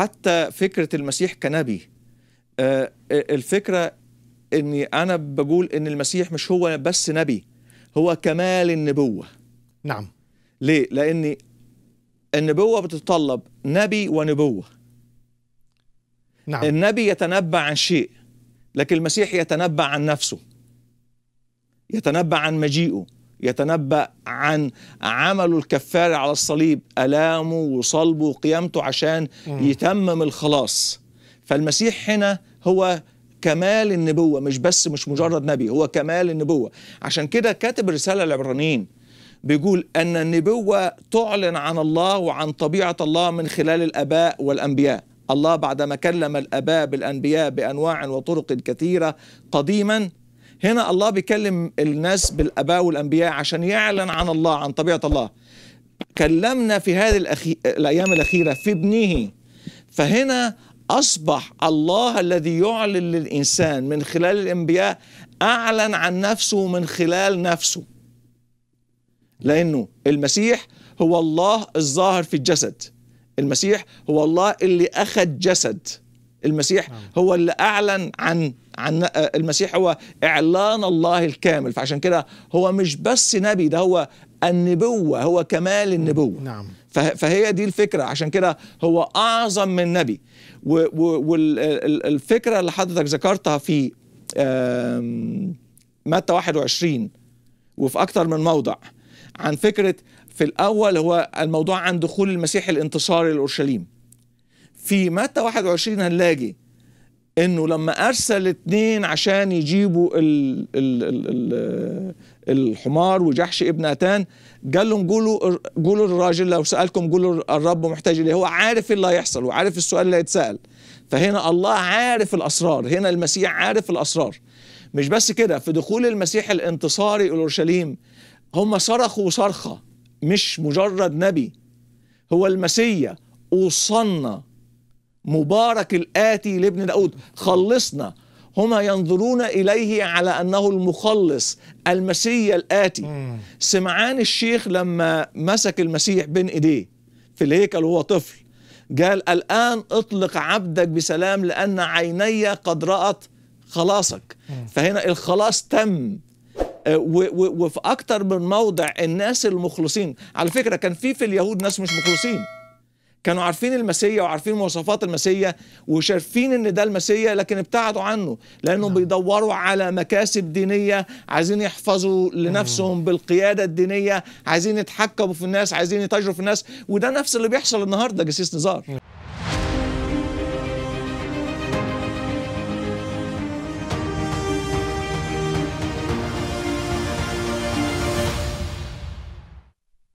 حتى فكرة المسيح كنبي آه، آه، الفكرة أني أنا بقول أن المسيح مش هو بس نبي هو كمال النبوة نعم ليه؟ لأن النبوة بتتطلب نبي ونبوة نعم. النبي يتنبأ عن شيء لكن المسيح يتنبأ عن نفسه يتنبأ عن مجيئه يتنبأ عن عمل الكفارة على الصليب ألامه وصلبه وقيامته عشان يتمم الخلاص فالمسيح هنا هو كمال النبوة مش بس مش مجرد نبي هو كمال النبوة عشان كده كاتب الرسالة العبرانيين بيقول أن النبوة تعلن عن الله وعن طبيعة الله من خلال الآباء والأنبياء الله بعدما كلم الآباء بالأنبياء بأنواع وطرق كثيرة قديما هنا الله بيكلم الناس بالاباء والانبياء عشان يعلن عن الله عن طبيعه الله كلمنا في هذه الأخي... الايام الاخيره في ابنه فهنا اصبح الله الذي يعلن للانسان من خلال الانبياء اعلن عن نفسه من خلال نفسه لانه المسيح هو الله الظاهر في الجسد المسيح هو الله اللي اخذ جسد المسيح نعم. هو اللي أعلن عن عن آه، المسيح هو إعلان الله الكامل فعشان كده هو مش بس نبي ده هو النبوة هو كمال نعم. النبوة نعم. فهي دي الفكرة عشان كده هو أعظم من نبي والفكرة اللي حضرتك ذكرتها في متى 21 وفي اكثر من موضع عن فكرة في الأول هو الموضوع عن دخول المسيح الانتصار لأورشليم في متى 21 هنلاقي انه لما ارسل اتنين عشان يجيبوا ال ال ال الـ الحمار وجحش ابن اتان قال لهم قولوا قولوا الراجل لو سالكم قولوا الرب محتاج اليه هو عارف إيه اللي هيحصل وعارف السؤال اللي هيتسال فهنا الله عارف الاسرار هنا المسيح عارف الاسرار مش بس كده في دخول المسيح الانتصاري اورشليم هم صرخوا صرخه مش مجرد نبي هو المسيا وصلنا مبارك الآتي لابن داود خلصنا هما ينظرون إليه على أنه المخلص المسيا الآتي سمعان الشيخ لما مسك المسيح بين إيديه في الهيكل وهو طفل قال الآن اطلق عبدك بسلام لأن عيني قد رأت خلاصك فهنا الخلاص تم آه، وفي أكتر من موضع الناس المخلصين على فكرة كان في في اليهود ناس مش مخلصين كانوا عارفين المسيا وعارفين مواصفات المسيا وشايفين ان ده المسيا لكن ابتعدوا عنه لانه نعم. بيدوروا على مكاسب دينيه عايزين يحفظوا لنفسهم نعم. بالقياده الدينيه عايزين يتحكموا في الناس عايزين يتاجروا في الناس وده نفس اللي بيحصل النهارده جسيس نزار نعم.